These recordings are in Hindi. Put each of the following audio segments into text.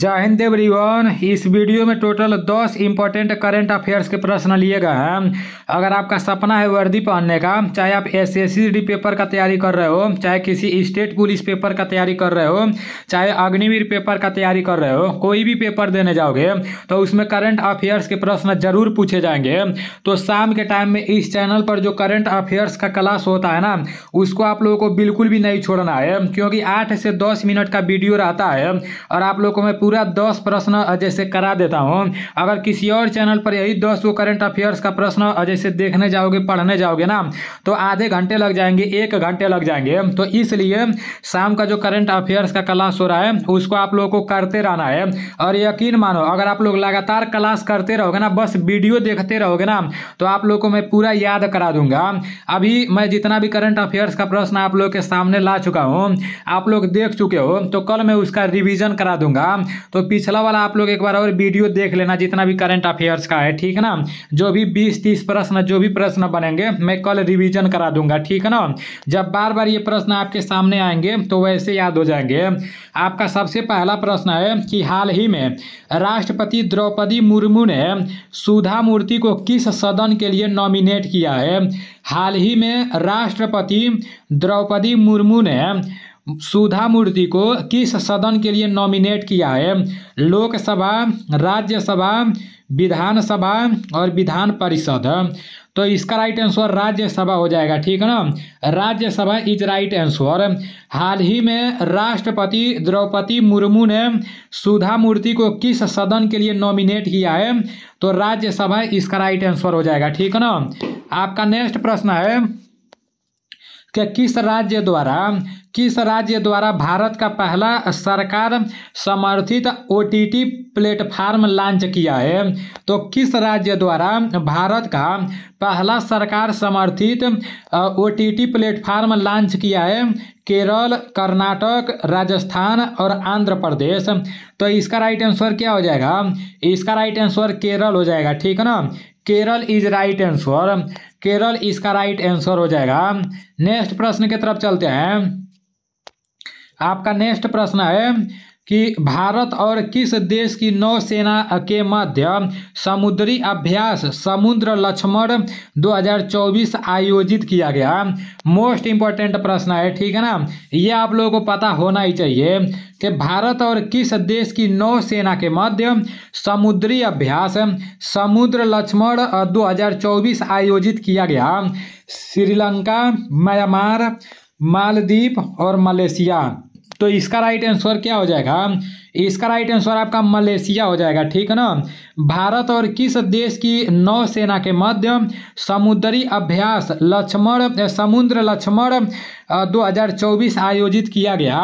जय हिंद एवरीवन इस वीडियो में टोटल 10 इंपॉर्टेंट करेंट अफेयर्स के प्रश्न लिए गए हैं अगर आपका सपना है वर्दी पहनने का चाहे आप एस एस पेपर का तैयारी कर रहे हो चाहे किसी स्टेट पुलिस पेपर का तैयारी कर रहे हो चाहे अग्निवीर पेपर का तैयारी कर रहे हो कोई भी पेपर देने जाओगे तो उसमें करंट अफेयर्स के प्रश्न जरूर पूछे जाएंगे तो शाम के टाइम में इस चैनल पर जो करेंट अफेयर्स का क्लास होता है ना उसको आप लोगों को बिल्कुल भी नहीं छोड़ना है क्योंकि आठ से दस मिनट का वीडियो रहता है और आप लोगों को पूरा दस प्रश्न अजय से करा देता हूँ अगर किसी और चैनल पर यही दस वो करंट अफेयर्स का प्रश्न अजय से देखने जाओगे पढ़ने जाओगे ना तो आधे घंटे लग जाएंगे एक घंटे लग जाएंगे तो इसलिए शाम का जो करंट अफेयर्स का क्लास हो रहा है उसको आप लोगों को करते रहना है और यकीन मानो अगर आप लोग लगातार क्लास करते रहोगे ना बस वीडियो देखते रहोगे ना तो आप लोग को मैं पूरा याद करा दूंगा अभी मैं जितना भी करंट अफेयर्स का प्रश्न आप लोग के सामने ला चुका हूँ आप लोग देख चुके हो तो कल मैं उसका रिविजन करा दूंगा तो पिछला वाला आप लोग एक बार और वीडियो देख लेना जितना भी करंट अफेयर्स का है ठीक है ना जो भी बीस तीस प्रश्न जो भी प्रश्न बनेंगे मैं कल रिविजन करा दूंगा ठीक है ना जब बार बार ये प्रश्न आपके सामने आएंगे तो वैसे याद हो जाएंगे आपका सबसे पहला प्रश्न है कि हाल ही में राष्ट्रपति द्रौपदी मुर्मू ने सुधा मूर्ति को किस सदन के लिए नॉमिनेट किया है हाल ही में राष्ट्रपति द्रौपदी मुर्मू ने सुधा मूर्ति को किस सदन के लिए नॉमिनेट किया है लोकसभा राज्यसभा विधानसभा और विधान परिषद तो इसका राइट आंसर राज्यसभा हो जाएगा ठीक है ना राज्यसभा इज राइट आंसर हाल ही में राष्ट्रपति द्रौपदी मुर्मू ने सुधा मूर्ति को किस सदन के लिए नॉमिनेट किया है तो राज्यसभा इसका राइट आंसर हो जाएगा ठीक है ना आपका नेक्स्ट प्रश्न है कि किस राज्य द्वारा किस राज्य द्वारा भारत का पहला सरकार समर्थित O T T platform launch किया है तो किस राज्य द्वारा भारत का पहला सरकार समर्थित O T T platform launch किया है केरल कर्नाटक राजस्थान और आंध्र प्रदेश तो इसका राइट आंसर क्या हो जाएगा इसका राइट आंसर केरल हो जाएगा ठीक है ना Kerala is right answer Kerala इसका राइट आंसर हो जाएगा नेक्स्ट प्रश्न की तरफ चलते हैं आपका नेक्स्ट प्रश्न है कि भारत और किस देश की नौसेना के मध्य समुद्री अभ्यास समुद्र लक्ष्मण 2024 आयोजित किया गया मोस्ट इम्पोर्टेंट प्रश्न है ठीक है ना ये आप लोगों को पता होना ही चाहिए कि भारत और किस देश की नौसेना के मध्य समुद्री अभ्यास समुद्र लक्ष्मण 2024 आयोजित किया गया श्रीलंका म्यांमार मालदीप और मलेशिया तो इसका राइट आंसर क्या हो जाएगा इसका राइट आंसर आपका मलेशिया हो जाएगा ठीक है ना भारत और किस देश की नौसेना के मध्य समुद्री अभ्यास लक्ष्मण समुद्र लक्ष्मण 2024 आयोजित किया गया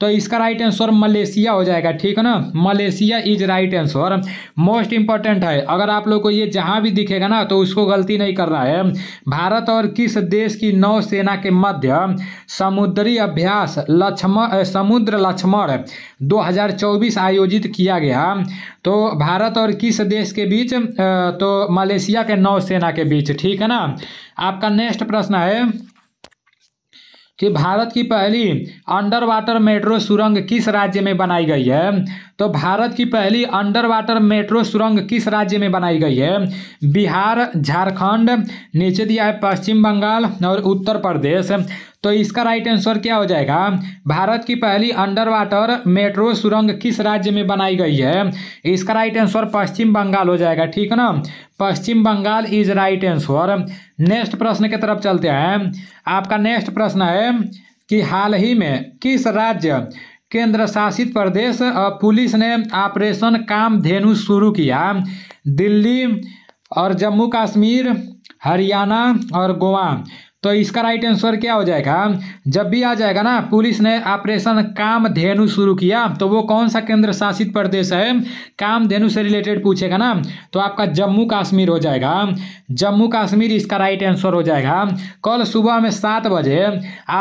तो इसका राइट आंसर मलेशिया हो जाएगा ठीक है ना Malaysia is right answer most important है अगर आप लोग को ये जहाँ भी दिखेगा ना तो उसको गलती नहीं करना है भारत और किस देश की नौसेना के मध्य समुद्री अभ्यास लक्ष्मण समुद्र लक्ष्मण 2024 आयोजित किया गया तो भारत और किस देश के बीच तो मलेशिया के नौसेना के बीच ठीक है ना आपका नेक्स्ट प्रश्न है कि भारत की पहली अंडर वाटर मेट्रो सुरंग किस राज्य में बनाई गई है तो भारत की पहली अंडर वाटर मेट्रो सुरंग किस राज्य में बनाई गई है बिहार झारखंड नीचे दिया है पश्चिम बंगाल और उत्तर प्रदेश तो इसका राइट आंसर क्या हो जाएगा भारत की पहली अंडर वाटर मेट्रो सुरंग किस राज्य में बनाई गई है इसका राइट आंसर पश्चिम बंगाल हो जाएगा ठीक है ना Paschim Bangal is right answer next प्रश्न की तरफ चलते हैं आपका नेक्स्ट प्रश्न है कि हाल ही में किस राज्य केंद्र शासित प्रदेश पुलिस ने ऑपरेशन काम धेनु शुरू किया दिल्ली और जम्मू कश्मीर हरियाणा और गोवा तो इसका राइट आंसर क्या हो जाएगा जब भी आ जाएगा ना पुलिस ने ऑपरेशन काम धेनु शुरू किया तो वो कौन सा केंद्र शासित प्रदेश है काम धेनु से रिलेटेड पूछेगा ना तो आपका जम्मू कश्मीर हो जाएगा जम्मू कश्मीर इसका राइट आंसर हो जाएगा कल सुबह में सात बजे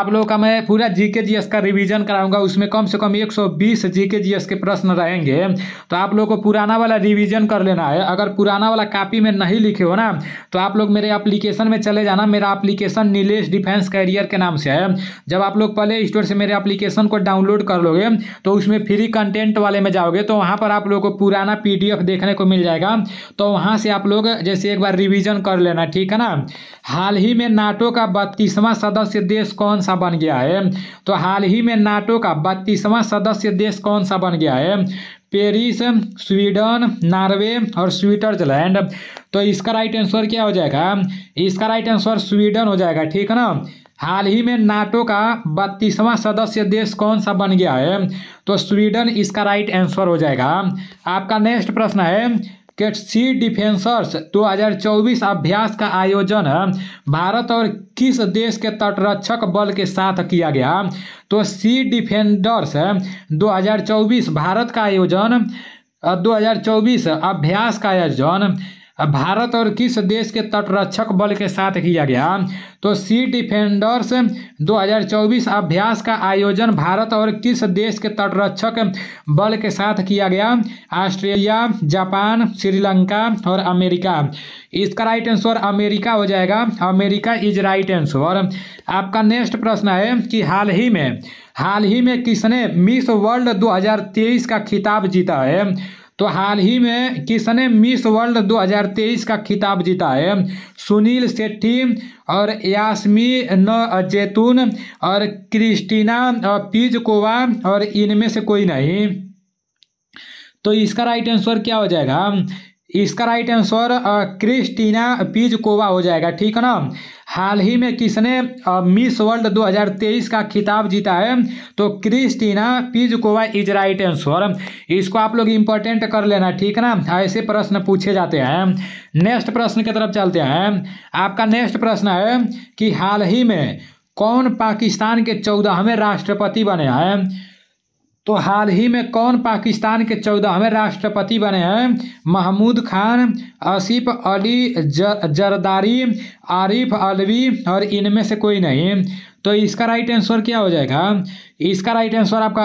आप लोगों का मैं पूरा जी के का रिविजन कराऊंगा उसमें कम से कम एक सौ बीस जी के के प्रश्न रहेंगे तो आप लोग को पुराना वाला रिविजन कर लेना है अगर पुराना वाला कापी में नहीं लिखे हो ना तो आप लोग मेरे अप्लीकेशन में चले जाना मेरा अप्लीकेशन नीलेश डिफेंस कैरियर के नाम से है जब आप लोग प्ले स्टोर से मेरे एप्लीकेशन को डाउनलोड कर लोगे तो उसमें फ्री कंटेंट वाले में जाओगे तो वहाँ पर आप लोग को पुराना पी देखने को मिल जाएगा तो वहाँ से आप लोग जैसे एक बार रिविजन कर लेना ठीक है ना हाल ही में नाटो का बत्तीसवां सदस्य देश कौन सा बन गया है तो हाल ही में नाटो का बत्तीसवां सदस्य देश कौन सा बन गया है पेरिस स्वीडन नॉर्वे और स्विट्जरलैंड तो इसका राइट आंसर क्या हो जाएगा इसका राइट आंसर स्वीडन हो जाएगा ठीक है ना हाल ही में नाटो का बत्तीसवां सदस्य देश कौन सा बन गया है तो स्वीडन इसका राइट आंसर हो जाएगा आपका नेक्स्ट प्रश्न है कैट सी डिफेंसर्स 2024 अभ्यास का आयोजन भारत और किस देश के तटरक्षक बल के साथ किया गया तो सी डिफेंडर्स 2024 भारत का आयोजन 2024 अभ्यास का आयोजन अब भारत और किस देश के तटरक्षक बल के साथ किया गया तो सी डिफेंडर्स 2024 अभ्यास का आयोजन भारत और किस देश के तटरक्षक बल के साथ किया गया ऑस्ट्रेलिया जापान श्रीलंका और अमेरिका इसका राइट आंसर अमेरिका हो जाएगा अमेरिका इज राइट आंसर आपका नेक्स्ट प्रश्न है कि हाल ही में हाल ही में किसने मिस वर्ल्ड 2023 का खिताब जीता है तो हाल ही में किसने मिस वर्ल्ड 2023 का खिताब जीता है सुनील सेट्ठी और यास्मी न जैतून और क्रिस्टीना पीजकोवा और इनमें से कोई नहीं तो इसका राइट आंसर क्या हो जाएगा इसका राइट आंसर क्रिस्टीना पीजकोवा हो जाएगा ठीक है ना हाल ही में किसने मिस वर्ल्ड 2023 का खिताब जीता है तो Krystyna Pyszkova is right answer इसको आप लोग इंपॉर्टेंट कर लेना ठीक है ना ऐसे प्रश्न पूछे जाते हैं नेक्स्ट प्रश्न की तरफ चलते हैं आपका नेक्स्ट प्रश्न है कि हाल ही में कौन पाकिस्तान के चौदहवें राष्ट्रपति बने हैं तो हाल ही में कौन पाकिस्तान के चौदहवें राष्ट्रपति बने हैं महमूद खान आसिफ अली जरदारी आरिफ अलवी और इनमें से कोई नहीं तो इसका राइट आंसर क्या हो जाएगा इसका राइट आंसर आपका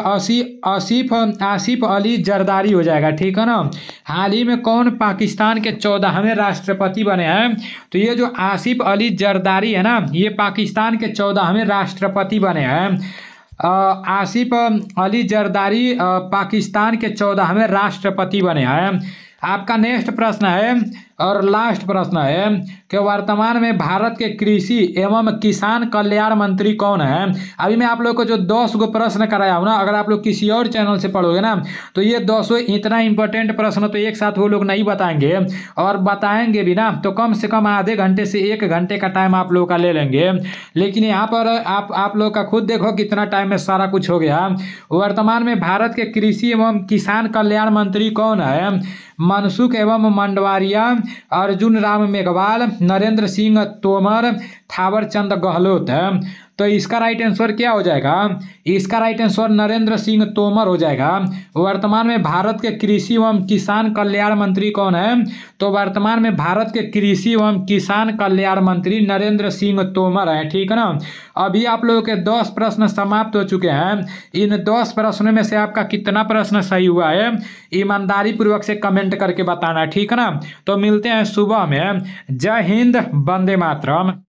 आसिफ आसिफ अली जरदारी हो जाएगा ठीक है ना हाल ही में कौन पाकिस्तान के चौदहवें राष्ट्रपति बने हैं तो ये जो आसिफ अली जरदारी है ना ये पाकिस्तान के चौदहवें राष्ट्रपति बने हैं आसिफ अली जरदारी पाकिस्तान के चौदहवें राष्ट्रपति बने हैं आपका नेक्स्ट प्रश्न है और लास्ट प्रश्न है कि वर्तमान में भारत के कृषि एवं किसान कल्याण मंत्री कौन है अभी मैं आप लोग को जो दस गो प्रश्न कराया हूँ ना अगर आप लोग किसी और चैनल से पढ़ोगे ना तो ये दसों इतना इंपॉर्टेंट प्रश्न तो एक साथ वो लोग नहीं बताएंगे और बताएंगे भी ना तो कम से कम आधे घंटे से एक घंटे का टाइम आप लोग का ले लेंगे लेकिन यहाँ पर आप आप लोग का खुद देखो कितना टाइम में सारा कुछ हो गया वर्तमान में भारत के कृषि एवं किसान कल्याण मंत्री कौन है मनसुख एवं मंडवारिया अर्जुन राम मेघवाल नरेंद्र सिंह तोमर थावरचंद गहलोत तो इसका राइट आंसर क्या हो जाएगा इसका राइट आंसर नरेंद्र सिंह तोमर हो जाएगा वर्तमान में भारत के कृषि एवं किसान कल्याण मंत्री कौन है तो वर्तमान में भारत के कृषि एवं किसान कल्याण मंत्री नरेंद्र सिंह तोमर है ठीक है ना अभी आप लोगों के दस प्रश्न समाप्त हो चुके हैं इन दस प्रश्नों में से आपका कितना प्रश्न सही हुआ है ईमानदारी पूर्वक से कमेंट करके बताना ठीक है ना तो मिलते हैं सुबह में जय हिंद वंदे मातरम